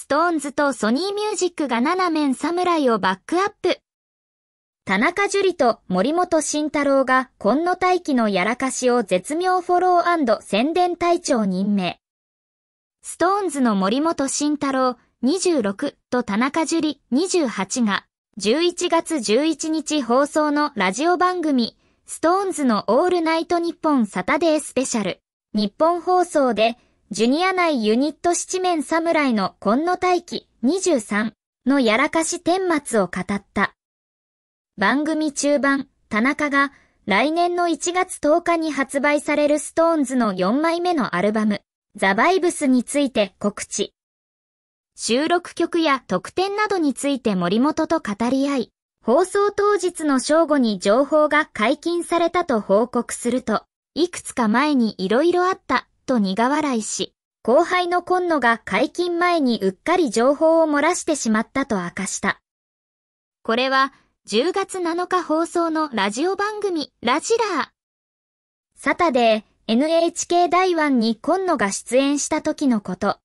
ストーンズとソニーミュージックが7面侍をバックアップ。田中樹と森本慎太郎が今野大輝のやらかしを絶妙フォロー宣伝隊長任命。ストーンズの森本慎太郎26と田中樹28が11月11日放送のラジオ番組ストーンズのオールナイトニッポンサタデースペシャル日本放送でジュニア内ユニット七面侍の今野大器23のやらかし顛末を語った。番組中盤、田中が来年の1月10日に発売されるストーンズの4枚目のアルバム、ザ・バイブスについて告知。収録曲や特典などについて森本と語り合い、放送当日の正午に情報が解禁されたと報告すると、いくつか前に色々あったと苦笑いし、後輩のコンノが解禁前にうっかり情報を漏らしてしまったと明かした。これは10月7日放送のラジオ番組ラジラー。サタデー NHK 台湾にコンノが出演した時のこと。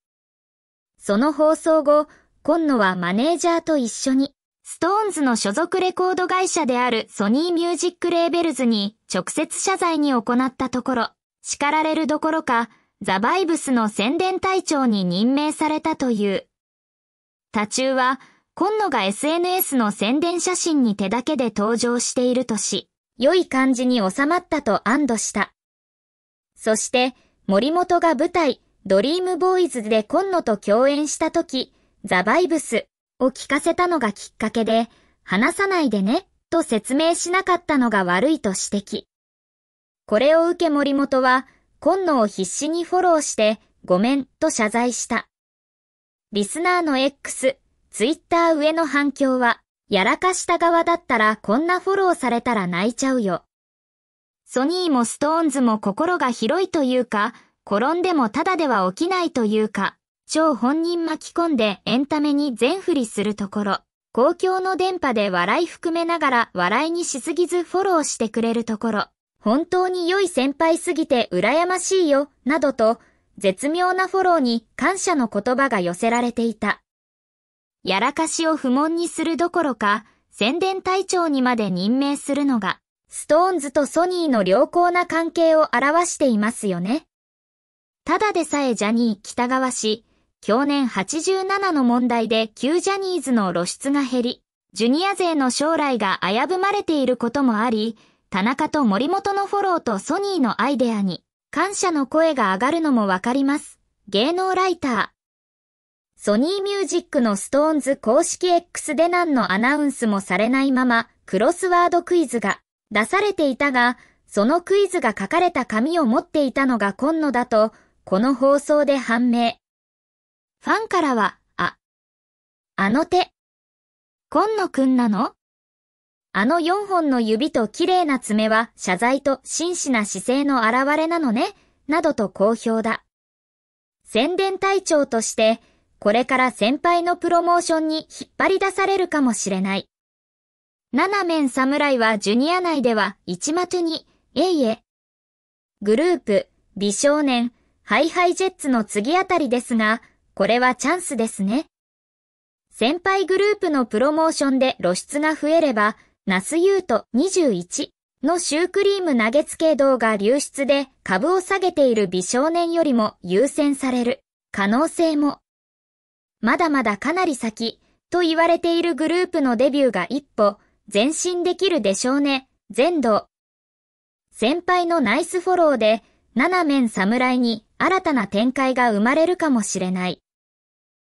その放送後、今野はマネージャーと一緒に、ストーンズの所属レコード会社であるソニーミュージックレーベルズに直接謝罪に行ったところ、叱られるどころか、ザバイブスの宣伝隊長に任命されたという。タチューは、今野が SNS の宣伝写真に手だけで登場しているとし、良い感じに収まったと安堵した。そして、森本が舞台、ドリームボーイズで今野と共演した時、ザバイブスを聞かせたのがきっかけで、話さないでね、と説明しなかったのが悪いと指摘。これを受け森本は、今野を必死にフォローして、ごめんと謝罪した。リスナーの X、ツイッター上の反響は、やらかした側だったらこんなフォローされたら泣いちゃうよ。ソニーもストーンズも心が広いというか、転んでもただでは起きないというか、超本人巻き込んでエンタメに全振りするところ、公共の電波で笑い含めながら笑いにしすぎずフォローしてくれるところ、本当に良い先輩すぎて羨ましいよ、などと、絶妙なフォローに感謝の言葉が寄せられていた。やらかしを不問にするどころか、宣伝隊長にまで任命するのが、ストーンズとソニーの良好な関係を表していますよね。ただでさえジャニー北川氏、去年87の問題で旧ジャニーズの露出が減り、ジュニア勢の将来が危ぶまれていることもあり、田中と森本のフォローとソニーのアイデアに感謝の声が上がるのもわかります。芸能ライター。ソニーミュージックのストーンズ公式 X で何のアナウンスもされないまま、クロスワードクイズが出されていたが、そのクイズが書かれた紙を持っていたのが今野だと、この放送で判明。ファンからは、あ、あの手、今野くんなのあの4本の指と綺麗な爪は謝罪と真摯な姿勢の現れなのね、などと好評だ。宣伝隊長として、これから先輩のプロモーションに引っ張り出されるかもしれない。七面侍はジュニア内では一末に、えいえ。グループ、美少年、ハイハイジェッツの次あたりですが、これはチャンスですね。先輩グループのプロモーションで露出が増えれば、ナスユート21のシュークリーム投げつけ動画流出で株を下げている美少年よりも優先される可能性も。まだまだかなり先と言われているグループのデビューが一歩前進できるでしょうね、全道。先輩のナイスフォローで、7面侍に新たな展開が生まれるかもしれない。